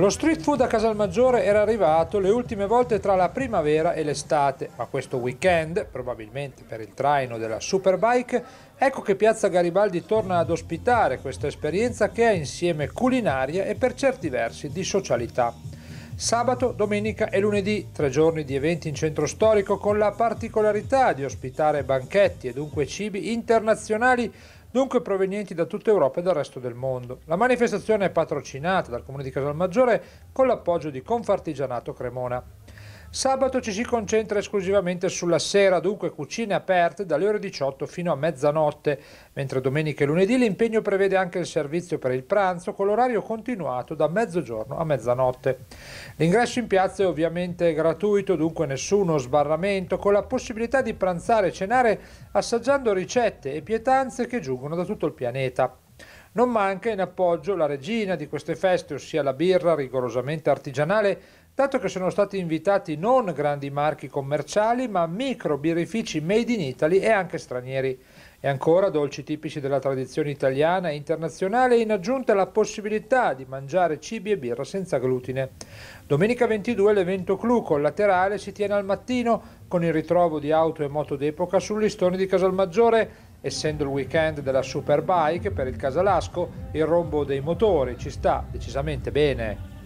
Lo street food a Casalmaggiore era arrivato le ultime volte tra la primavera e l'estate, ma questo weekend, probabilmente per il traino della Superbike, ecco che Piazza Garibaldi torna ad ospitare questa esperienza che è insieme culinaria e per certi versi di socialità. Sabato, domenica e lunedì, tre giorni di eventi in centro storico con la particolarità di ospitare banchetti e dunque cibi internazionali dunque provenienti da tutta Europa e dal resto del mondo. La manifestazione è patrocinata dal Comune di Casalmaggiore con l'appoggio di Confartigianato Cremona. Sabato ci si concentra esclusivamente sulla sera, dunque cucine aperte dalle ore 18 fino a mezzanotte, mentre domenica e lunedì l'impegno prevede anche il servizio per il pranzo con l'orario continuato da mezzogiorno a mezzanotte. L'ingresso in piazza è ovviamente gratuito, dunque nessuno sbarramento, con la possibilità di pranzare e cenare assaggiando ricette e pietanze che giungono da tutto il pianeta. Non manca in appoggio la regina di queste feste, ossia la birra rigorosamente artigianale, dato che sono stati invitati non grandi marchi commerciali, ma micro birrifici made in Italy e anche stranieri. E ancora dolci tipici della tradizione italiana e internazionale, in aggiunta la possibilità di mangiare cibi e birra senza glutine. Domenica 22 l'evento clou collaterale si tiene al mattino con il ritrovo di auto e moto d'epoca sul listone di Casalmaggiore essendo il weekend della Superbike per il Casalasco, il rombo dei motori ci sta decisamente bene.